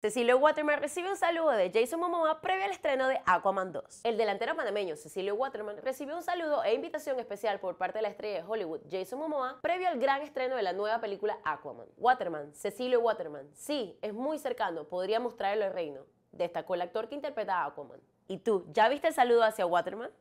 Cecilio Waterman recibe un saludo de Jason Momoa previo al estreno de Aquaman 2. El delantero panameño Cecilio Waterman recibió un saludo e invitación especial por parte de la estrella de Hollywood Jason Momoa previo al gran estreno de la nueva película Aquaman. Waterman, Cecilio Waterman, sí, es muy cercano, podría mostrarle el reino, destacó el actor que interpreta a Aquaman. ¿Y tú, ya viste el saludo hacia Waterman?